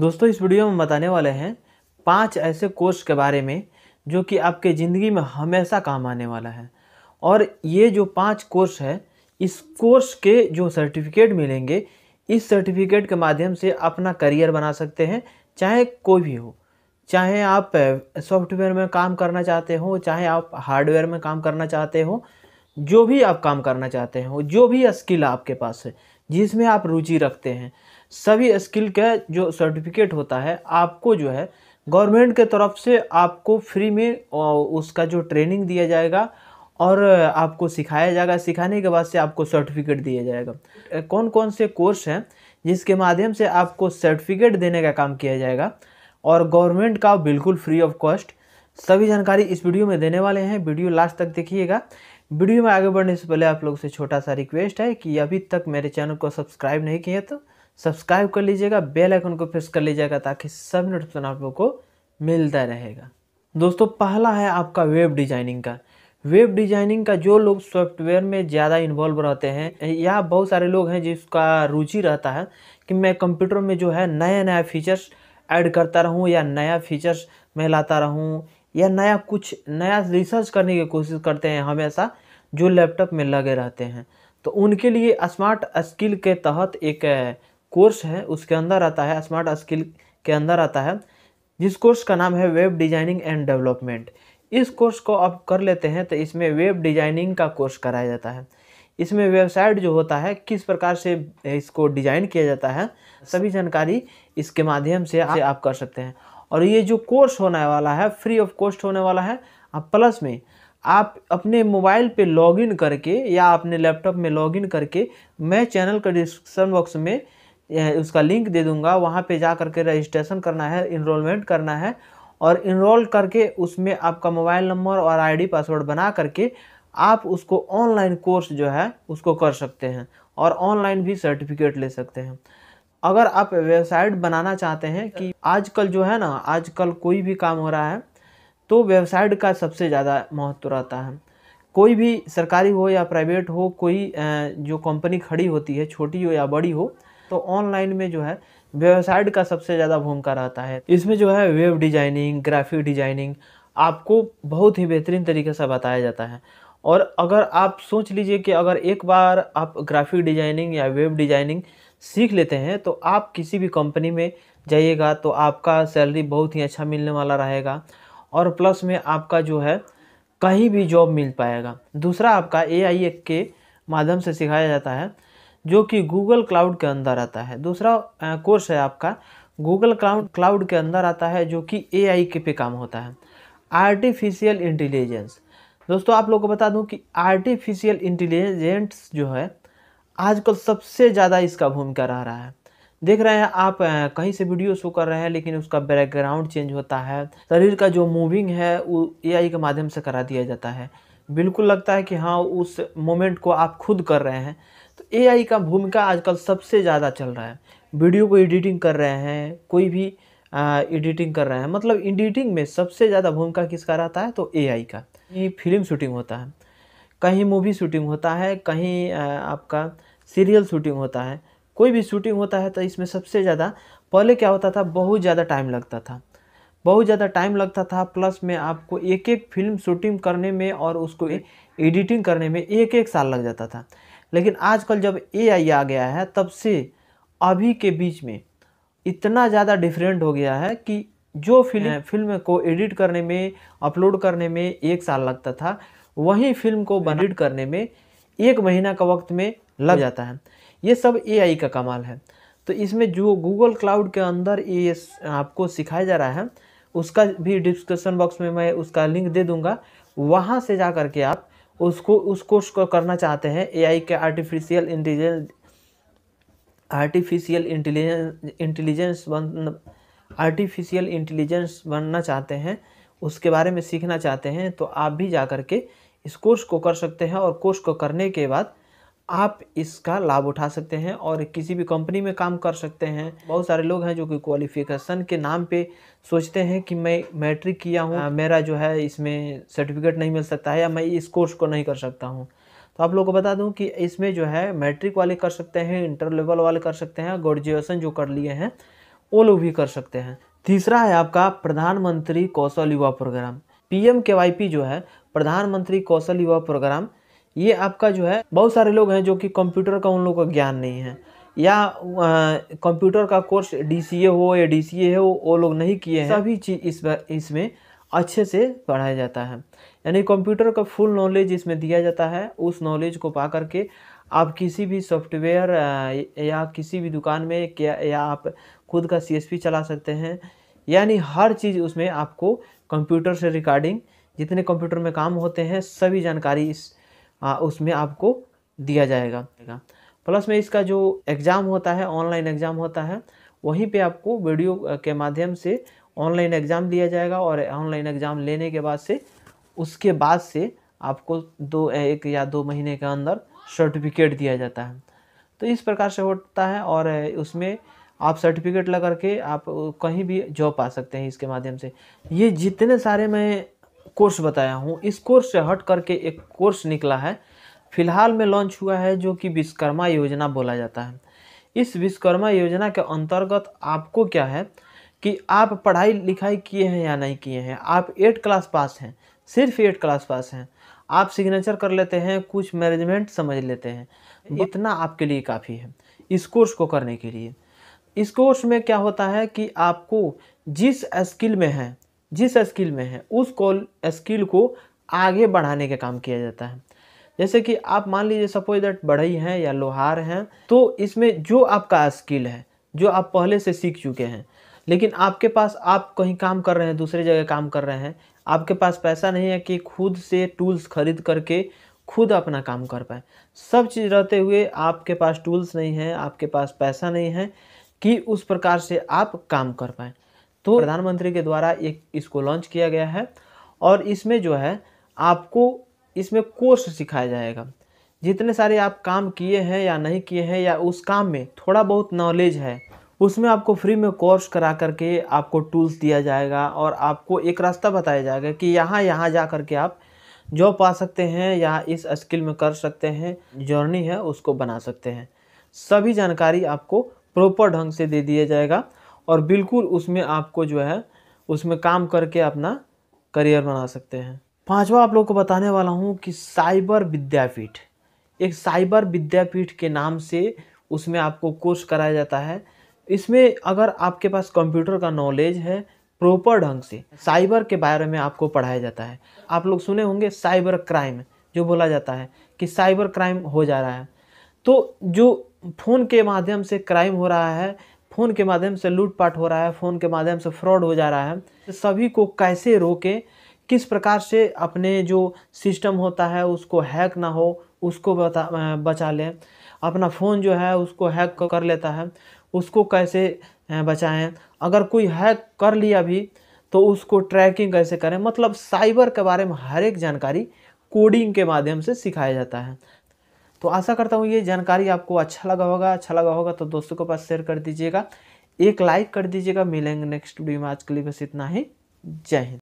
दोस्तों इस वीडियो में बताने वाले हैं पांच ऐसे कोर्स के बारे में जो कि आपके ज़िंदगी में हमेशा काम आने वाला है और ये जो पांच कोर्स है इस कोर्स के जो सर्टिफिकेट मिलेंगे इस सर्टिफिकेट के माध्यम से अपना करियर बना सकते हैं चाहे कोई भी हो चाहे आप सॉफ्टवेयर में काम करना चाहते हो चाहे आप हार्डवेयर में काम करना चाहते हो जो भी आप काम करना चाहते हो जो भी स्किल आपके पास है जिसमें आप रुचि रखते हैं सभी स्किल का जो सर्टिफिकेट होता है आपको जो है गवर्नमेंट के तरफ से आपको फ्री में उसका जो ट्रेनिंग दिया जाएगा और आपको सिखाया जाएगा सिखाने के बाद से आपको सर्टिफिकेट दिया जाएगा कौन कौन से कोर्स हैं जिसके माध्यम से आपको सर्टिफिकेट देने का काम किया जाएगा और गवर्नमेंट का बिल्कुल फ्री ऑफ कॉस्ट सभी जानकारी इस वीडियो में देने वाले हैं वीडियो लास्ट तक देखिएगा वीडियो में आगे बढ़ने से पहले आप लोग से छोटा सा रिक्वेस्ट है कि अभी तक मेरे चैनल को सब्सक्राइब नहीं किए तो सब्सक्राइब कर लीजिएगा बेल आइकन को प्रेस कर लीजिएगा ताकि सब नोटिफिकेशन आप लोग को मिलता रहेगा दोस्तों पहला है आपका वेब डिजाइनिंग का वेब डिजाइनिंग का जो लोग सॉफ्टवेयर में ज़्यादा इन्वॉल्व रहते हैं या बहुत सारे लोग हैं जिसका रुचि रहता है कि मैं कंप्यूटर में जो है नया नया फीचर्स ऐड करता रहूं या नया फीचर्स मैं लाता रहूं या नया कुछ नया रिसर्च करने की कोशिश करते हैं हमेशा जो लैपटॉप में लगे रहते हैं तो उनके लिए स्मार्ट स्किल के तहत एक कोर्स है उसके अंदर आता है स्मार्ट स्किल के अंदर आता है जिस कोर्स का नाम है वेब डिज़ाइनिंग एंड डेवलपमेंट इस कोर्स को आप कर लेते हैं तो इसमें वेब डिज़ाइनिंग का कोर्स कराया जाता है इसमें वेबसाइट जो होता है किस प्रकार से इसको डिज़ाइन किया जाता है सभी जानकारी इसके माध्यम से आप, आप कर सकते हैं और ये जो कोर्स होने वाला है फ्री ऑफ कॉस्ट होने वाला है आप प्लस में आप अपने मोबाइल पे लॉगिन करके या अपने लैपटॉप में लॉगिन करके मैं चैनल का डिस्क्रिप्शन बॉक्स में उसका लिंक दे दूंगा वहाँ पे जा करके रजिस्ट्रेशन करना है इनरोलमेंट करना है और इनरोल करके उसमें आपका मोबाइल नंबर और आईडी पासवर्ड बना करके आप उसको ऑनलाइन कोर्स जो है उसको कर सकते हैं और ऑनलाइन भी सर्टिफिकेट ले सकते हैं अगर आप वेबसाइट बनाना चाहते हैं कि आजकल जो है ना आजकल कोई भी काम हो रहा है तो वेबसाइट का सबसे ज़्यादा महत्व रहता है कोई भी सरकारी हो या प्राइवेट हो कोई जो कंपनी खड़ी होती है छोटी हो या बड़ी हो तो ऑनलाइन में जो है वेबसाइट का सबसे ज़्यादा भूमिका रहता है इसमें जो है वेब डिज़ाइनिंग ग्राफिक डिज़ाइनिंग आपको बहुत ही बेहतरीन तरीके से बताया जाता है और अगर आप सोच लीजिए कि अगर एक बार आप ग्राफिक डिज़ाइनिंग या वेब डिज़ाइनिंग सीख लेते हैं तो आप किसी भी कंपनी में जाइएगा तो आपका सैलरी बहुत ही अच्छा मिलने वाला रहेगा और प्लस में आपका जो है कहीं भी जॉब मिल पाएगा दूसरा आपका ए के माध्यम से सिखाया जाता है जो कि गूगल क्लाउड के अंदर आता है दूसरा कोर्स है आपका गूगल क्लाउड क्लाउड के अंदर आता है जो कि ए के पे काम होता है आर्टिफिशियल इंटेलिजेंस दोस्तों आप लोग को बता दूं कि आर्टिफिशियल इंटेलिजेंस जो है आजकल सबसे ज़्यादा इसका भूमिका रह रहा है देख रहे हैं आप कहीं से वीडियो शो कर रहे हैं लेकिन उसका बैकग्राउंड चेंज होता है शरीर का जो मूविंग है वो आई के माध्यम से करा दिया जाता है बिल्कुल लगता है कि हाँ उस मोमेंट को आप खुद कर रहे हैं तो एआई का भूमिका आजकल सबसे ज़्यादा चल रहा है वीडियो को एडिटिंग कर रहे हैं कोई भी आ, एडिटिंग कर रहे हैं मतलब एडिटिंग में सबसे ज़्यादा भूमिका किसका रहता है तो एआई का ये फिल्म शूटिंग होता है कहीं मूवी शूटिंग होता है कहीं आ, आपका सीरियल शूटिंग होता है कोई भी शूटिंग होता है तो इसमें सबसे ज़्यादा पहले क्या होता था बहुत ज़्यादा टाइम लगता था बहुत ज़्यादा टाइम लगता था प्लस में आपको एक एक फिल्म शूटिंग करने में और उसको एडिटिंग करने में एक एक साल लग जाता था लेकिन आजकल जब ए आ गया है तब से अभी के बीच में इतना ज़्यादा डिफरेंट हो गया है कि जो फिल्म फिल्म हाँ। को एडिट करने में अपलोड करने में एक साल लगता था वही फिल्म को एडिट हाँ। करने में एक महीना का वक्त में लग जाता है ये सब एआई का कमाल है तो इसमें जो गूगल क्लाउड के अंदर ये आपको सिखाया जा रहा है उसका भी डिस्क्रिप्शन बॉक्स में मैं उसका लिंक दे दूंगा वहाँ से जा करके आप उसको उस कोर्स को करना चाहते हैं एआई के artificial intelligence artificial intelligence intelligence बन आर्टिफिशियल इंटेलिजेंस बनना चाहते हैं उसके बारे में सीखना चाहते हैं तो आप भी जा कर के इस कोर्स को कर सकते हैं और कोर्स को करने के बाद आप इसका लाभ उठा सकते हैं और किसी भी कंपनी में काम कर सकते हैं बहुत सारे लोग हैं जो कि क्वालिफिकेशन के नाम पे सोचते हैं कि मैं मैट्रिक किया हूँ मेरा जो है इसमें सर्टिफिकेट नहीं मिल सकता है या मैं इस कोर्स को नहीं कर सकता हूँ तो आप लोगों को बता दूं कि इसमें जो है मैट्रिक वाले कर सकते हैं इंटर लेवल वाले कर सकते हैं ग्रेजुएसन जो कर लिए हैं वो लोग भी कर सकते हैं तीसरा है आपका प्रधानमंत्री कौशल युवा प्रोग्राम पी जो है प्रधानमंत्री कौशल युवा प्रोग्राम ये आपका जो है बहुत सारे लोग हैं जो कि कंप्यूटर का उन लोगों का ज्ञान नहीं है या कंप्यूटर का कोर्स डी हो या डी हो वो लोग नहीं किए हैं सभी चीज़ इस इसमें अच्छे से पढ़ाया जाता है यानी कंप्यूटर का फुल नॉलेज इसमें दिया जाता है उस नॉलेज को पा करके आप किसी भी सॉफ्टवेयर या किसी भी दुकान में क्या या आप खुद का सी चला सकते हैं यानी हर चीज़ उसमें आपको कंप्यूटर से रिकॉर्डिंग जितने कंप्यूटर में काम होते हैं सभी जानकारी इस उसमें आपको दिया जाएगा प्लस में इसका जो एग्ज़ाम होता है ऑनलाइन एग्ज़ाम होता है वहीं पे आपको वीडियो के माध्यम से ऑनलाइन एग्ज़ाम दिया जाएगा और ऑनलाइन एग्ज़ाम लेने के बाद से उसके बाद से आपको दो एक या दो महीने के अंदर सर्टिफिकेट दिया जाता है तो इस प्रकार से होता है और उसमें आप सर्टिफिकेट लगा के आप कहीं भी जॉब पा सकते हैं इसके माध्यम से ये जितने सारे मैं कोर्स बताया हूँ इस कोर्स से हट करके एक कोर्स निकला है फिलहाल में लॉन्च हुआ है जो कि विश्वकर्मा योजना बोला जाता है इस विश्वकर्मा योजना के अंतर्गत आपको क्या है कि आप पढ़ाई लिखाई किए हैं या नहीं किए हैं आप एट क्लास पास हैं सिर्फ एट क्लास पास हैं आप सिग्नेचर कर लेते हैं कुछ मैनेजमेंट समझ लेते हैं इतना आपके लिए काफ़ी है इस कोर्स को करने के लिए इस कोर्स में क्या होता है कि आपको जिस स्किल में है जिस स्किल में है उस कॉल स्किल को आगे बढ़ाने का काम किया जाता है जैसे कि आप मान लीजिए सपोज दैट बढ़ई हैं या लोहार हैं तो इसमें जो आपका स्किल है जो आप पहले से सीख चुके हैं लेकिन आपके पास आप कहीं काम कर रहे हैं दूसरे जगह काम कर रहे हैं आपके पास पैसा नहीं है कि खुद से टूल्स खरीद करके खुद अपना काम कर पाए सब चीज़ रहते हुए आपके पास टूल्स नहीं हैं आपके पास पैसा नहीं है कि उस प्रकार से आप काम कर पाएँ तो हम्म। प्रधानमंत्री के द्वारा एक इसको लॉन्च किया गया है और इसमें जो है आपको इसमें कोर्स सिखाया जाएगा जितने सारे आप काम किए हैं या नहीं किए हैं या उस काम में थोड़ा बहुत नॉलेज है उसमें आपको फ्री में कोर्स करा करके आपको टूल्स दिया जाएगा और आपको एक रास्ता बताया जाएगा कि यहाँ यहाँ जा करके आप जॉब पा सकते हैं या इस स्किल में कर सकते हैं जर्नी है उसको बना सकते हैं सभी जानकारी आपको प्रॉपर ढंग से दे दिया जाएगा और बिल्कुल उसमें आपको जो है उसमें काम करके अपना करियर बना सकते हैं पांचवा आप लोग को बताने वाला हूँ कि साइबर विद्यापीठ एक साइबर विद्यापीठ के नाम से उसमें आपको कोर्स कराया जाता है इसमें अगर आपके पास कंप्यूटर का नॉलेज है प्रॉपर ढंग से साइबर के बारे में आपको पढ़ाया जाता है आप लोग सुने होंगे साइबर क्राइम जो बोला जाता है कि साइबर क्राइम हो जा रहा है तो जो फ़ोन के माध्यम से क्राइम हो रहा है फ़ोन के माध्यम से लूटपाट हो रहा है फ़ोन के माध्यम से फ्रॉड हो जा रहा है तो सभी को कैसे रोके किस प्रकार से अपने जो सिस्टम होता है उसको हैक ना हो उसको बता बचा लें अपना फ़ोन जो है उसको हैक कर लेता है उसको कैसे बचाएं अगर कोई हैक कर लिया भी तो उसको ट्रैकिंग कैसे करें मतलब साइबर के बारे में हर एक जानकारी कोडिंग के माध्यम से सिखाया जाता है तो आशा करता हूँ ये जानकारी आपको अच्छा लगा होगा अच्छा लगा होगा तो दोस्तों के पास शेयर कर दीजिएगा एक लाइक कर दीजिएगा मिलेंगे नेक्स्ट वीडियो में आज के लिए बस इतना ही जय हिंद